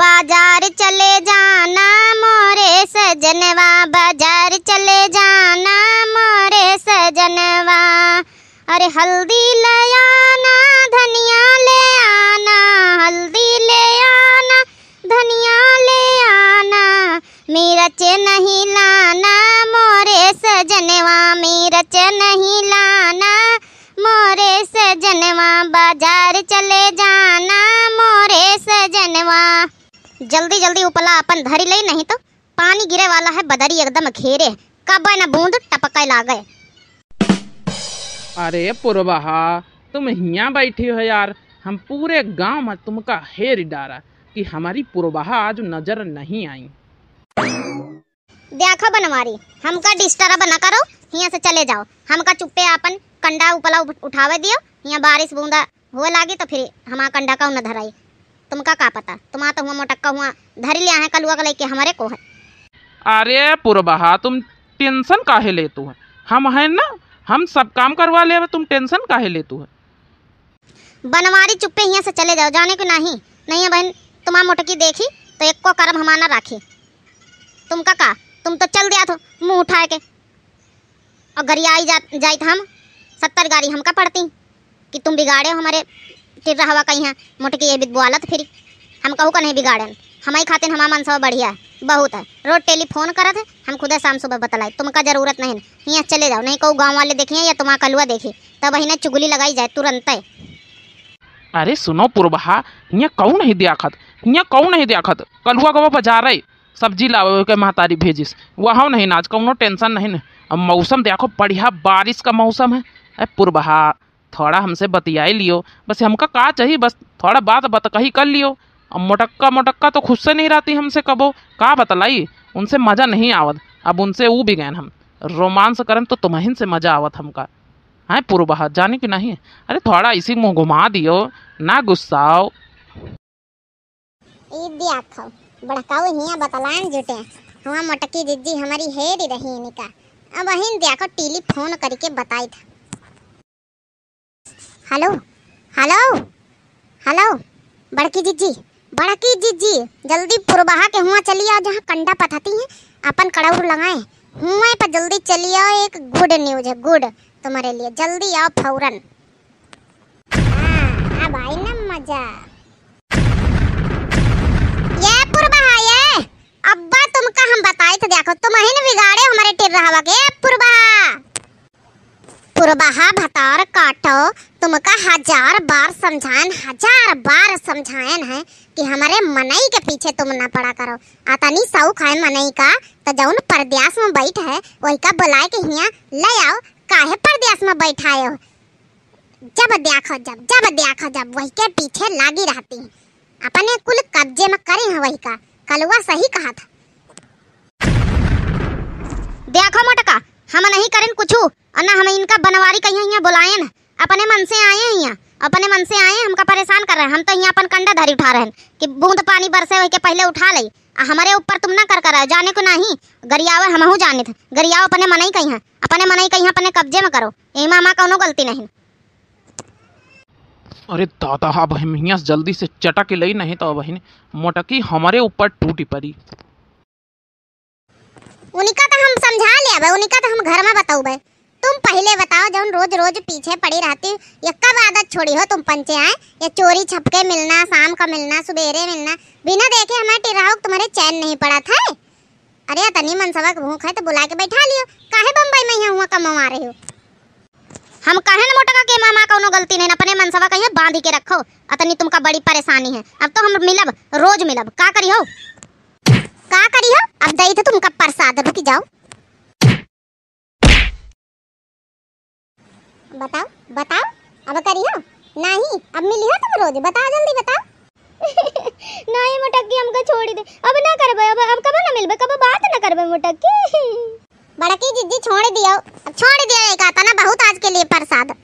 बाजार चले जाना मोरे सजनवा बाजार चले जाना मोरे सजनवा अरे हल्दी ले आना धनिया ले आना हल्दी ले आना धनिया ले आना मिर्च नहीं लाना मोरे सजनवा मिर्च नहीं लाना मोरे सजनवा बाजार चले जल्दी जल्दी उपला अपन धरी ले नहीं तो पानी गिरे वाला है बदरी एकदम घेरे कब न बूंद टपके ला गए अरे पुरबहा तुम यहाँ बैठी हो यार हम पूरे गांव में तुमका हेर डारा कि हमारी पुरबहा आज नजर नहीं आई देखो बनवारी हमका डिस्टर्ब न करो यहाँ से चले जाओ हमका चुप्पे अपन कंडा उपला उठावे दियो यहाँ बारिश बूंदा हो लागी तो फिर हमारा कंडा का न धराई तुमका का पता तुम आता हुआ मोटक्का हुआ धर लिया है कलुआ का लेके हमारे को है अरे पुरबहा तुम टेंशन काहे ले तू है हम है ना हम सब काम करवा ले तुम टेंशन काहे ले तू है बनवारी चुप्पे यहाँ से चले जाओ जाने को नहीं नहीं है बहन तुम्हारा मोटकी देखी तो एक को कर्म हमारा राखी तुम का का तुम तो चल दिया थो तो मुंह उठा के और गरिया आई जा जाई हम सत्तर गाड़ी हमका पड़ती कि तुम बिगाड़े हो हमारे फिर रहा कहीं है मोटकी ये बित बोला फिर हम कहूँ का नहीं बिगाड़न हमारी खाते हमारा मन सब बढ़िया है बहुत है रोज टेलीफोन करत है हम खुद शाम सुबह बतलाए तुमका जरूरत नहीं यहाँ चले जाओ नहीं कहूँ गाँव वाले देखिए या तुम्हारा कलुआ देखे तब ही चुगली लगाई जाए तुरंत अरे सुनो पुरबहा यहाँ कहूँ नहीं दिया खत यहाँ कहूँ नहीं दिया खत कलुआ गवा बजा रहे सब्जी लावे के महतारी भेजिस वहाँ नहीं नाच कौनो टेंशन नहीं अब मौसम देखो बढ़िया बारिश का मौसम है अरे पुरबहा थोड़ा हमसे बतियाई लियो बस हमका का चाहिए बस थोड़ा बात बतकही कर लियो अब मोटक्का मोटक्का तो खुद से नहीं रहती हमसे कबो का बतलाई उनसे मज़ा नहीं आवत अब उनसे ऊ भी गए हम रोमांस करें तो तुम्हें से मज़ा आवत हमका है पूर्वाह जाने की नहीं अरे थोड़ा इसी मुँह घुमा दियो ना गुस्साओ हिया बतलान जुटे हुआ दीदी हमारी हेरी रही इनका अब अहिन देखो टीली फोन करके बताई था हेलो हेलो हेलो बड़की जीजी बड़की जीजी जल्दी पुरबाहा के हुआ चली आओ जहाँ कंडा पथाती हैं अपन कड़ाऊ लगाए हुए पर जल्दी चली आओ एक गुड न्यूज है गुड तुम्हारे लिए जल्दी आओ फौरन हाँ, अब आई ना मजा ये पुरबाहा ये अब्बा तुमका हम बताए थे देखो तुम ही बिगाड़े हमारे टिर रहा के पुरबा कुरबाहा भतार काटो तुमका हजार बार समझान हजार बार समझायन है कि हमारे मनई के पीछे तुम ना पड़ा करो आता नहीं सऊख खाए मनई का तो जौन परदेस में बैठ है वही का बुलाए के हिया ले आओ काहे परदेस में बैठाए हो जब देखो जब जब देखो जब वही के पीछे लागी रहती हैं अपने कुल कब्जे में करे हैं वही का कलुआ सही कहा था देखो मोटका हम नहीं करें कुछ अन्ना हमें इनका बनवारी कहीं यहाँ बुलाए न अपने मन से आए हैं यहाँ अपने मन से आए हमका परेशान कर रहे हैं हम तो यहाँ अपन कंडा धरी उठा रहे हैं कि बूंद पानी बरसे वही के पहले उठा ले हमारे ऊपर तुम ना कर कर रहे जाने को नहीं गरियावे हम हूँ जाने थे गरियाओ अपने मन ही कहीं अपने मन ही कहीं अपने कब्जे में करो ये मामा कोनो गलती नहीं अरे दादा हा बहमिया जल्दी से चटक लई नहीं तो बहन मोटकी हमारे ऊपर टूटी पड़ी उनका तो हम समझा लिया उनका तो हम घर में बताऊ भाई तुम पहले बताओ जब रोज रोज पीछे पड़ी रहती ये कब आदत छोड़ी हो तुम पंचे आए ये चोरी छपके मिलना शाम का मिलना सुबेरे मिलना बिना देखे हमारे टिराव तुम्हारे चैन नहीं पड़ा था अरे तनी मन सबक भूख है तो बुला के बैठा लियो काहे बम्बई में यहाँ हुआ कमा रही हो हम कहे न मोटका के मामा कोनो गलती नहीं अपने मनसवा कहिए बांध के रखो अतनी तुमका बड़ी परेशानी है अब तो हम मिलब रोज मिलब का करी हो का करी हो अब दई थे तो तुमका प्रसाद रुक जाओ बताओ बताओ अब करियो नहीं अब मिलियो तुम रोज बताओ जल्दी बताओ नहीं मोटक्की हमको छोड़ दे अब ना करबे अब अब कब ना मिलबे कब बात ना करबे मोटक्की बड़की जिद्दी छोड़ दियो अब छोड़ दियो एक आता ना बहुत आज के लिए प्रसाद